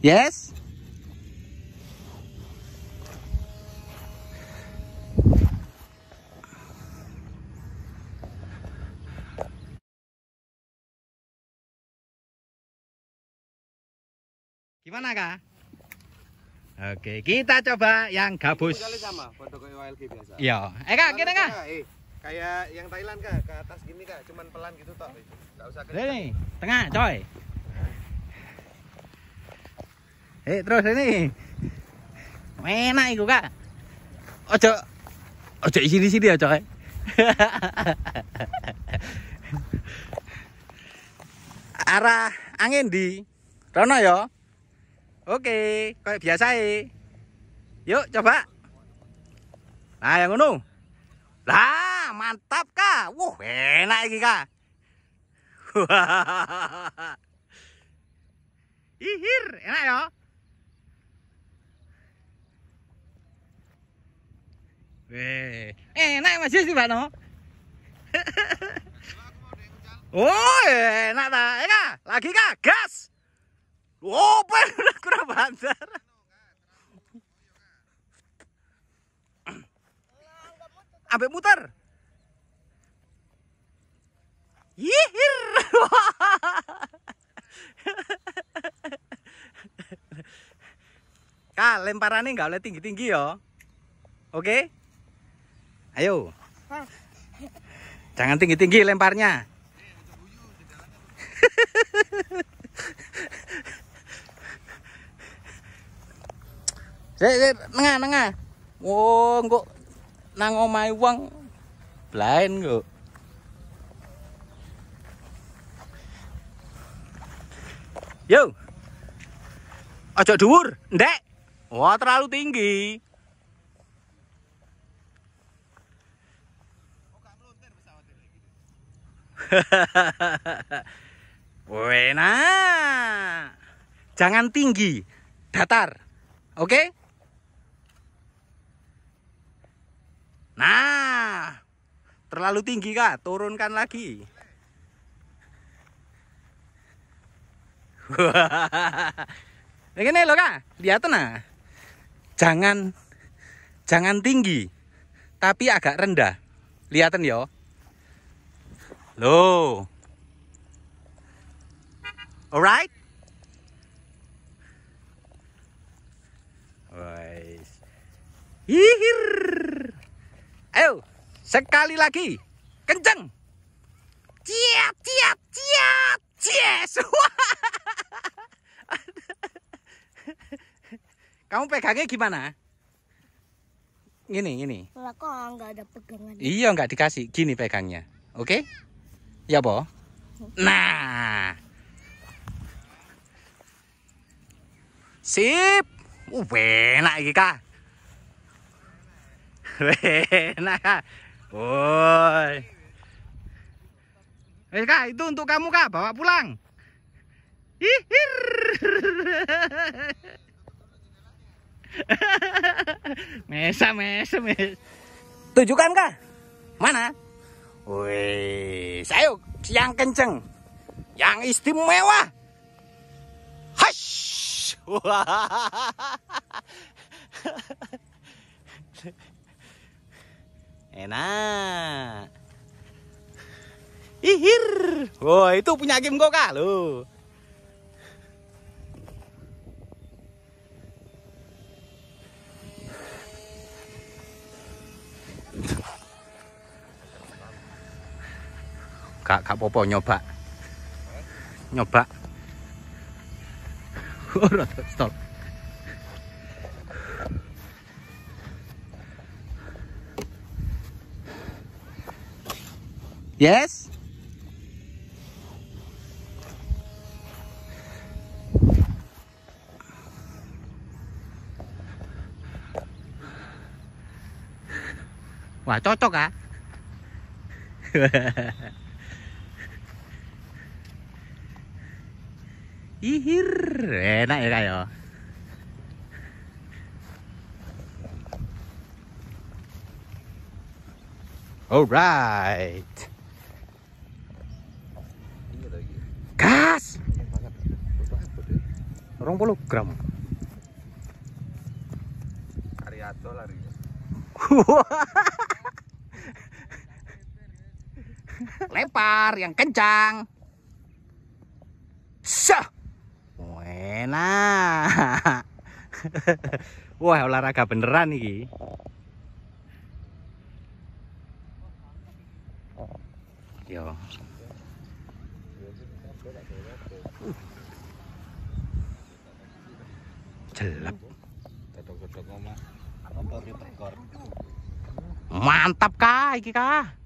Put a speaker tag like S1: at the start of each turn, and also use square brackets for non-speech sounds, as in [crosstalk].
S1: Yes? Gimana kak? Oke, kita coba yang gabus. sama, biasa. Iya. Eh kak, kita kak. Eh, kayak yang Thailand kak, ke atas gini kak, cuman pelan gitu toh. Enggak usah Ini, tengah coy. Eh terus ini. Enak iku, Kak. Ojo ojo isi sini ya, Cok. Eh. [laughs] Arah angin di Rono ya. Oke, kayak biasa e. Yuk coba. Nah, yang ngono. Lah, mantap Kak. Wah, enak iki Kak. [laughs] Ihir, enak ya. Weh, enak Mas sih, Pak No. [laughs] oh, enak ta? Eka, eh, lagi kah? Gas. Oh, bener kurang banter [coughs] abe muter. Yihir. [laughs] Kak, lemparannya nggak boleh tinggi-tinggi ya. Oke? Okay? Ayo. Jangan tinggi-tinggi lemparnya. Eh, nengah, nengah. Wong kok nang omahe wong blain kok. Yo. Aja dhuwur, Ndek. Wah, terlalu tinggi. Wena. Jangan tinggi, datar. Oke? Okay? Nah. Terlalu tinggi, Kak. Turunkan lagi. Ini loh, Kak. Lihat nah. Jangan jangan tinggi, tapi agak rendah. Lihatan yo. Lo, Alright? guys, Hihir. Ayo, sekali lagi. Kenceng. Ciat, ciat, ciat. Yes. [laughs] Kamu pegangnya gimana? Gini, gini. Kalau kok nggak ada pegangan? Iya, nggak dikasih. Gini pegangnya. Oke? Okay? Ya apa? Nah. Sip. Uh, enak iki, Kak. [laughs] enak, Kak. Woi. Eh, Kak, itu untuk kamu, Kak. Bawa pulang. Hihir. mesa, mesa, mesa. Tujukan, Kak. Mana? Wih, ayo yang kenceng, yang istimewa. Hush. [laughs] Enak. Ihir. Wah, itu punya game kok, Kak. Loh. gak gak popo nyoba nyoba [laughs] ora oh, stop Yes. Wah, cocok ah. [laughs] ihir enak ya kak ya alright gas orang puluh gram Ariato lari ya. lempar yang kencang Sah! enak [laughs] wah olahraga beneran nih yo jelek mantap kah iki kah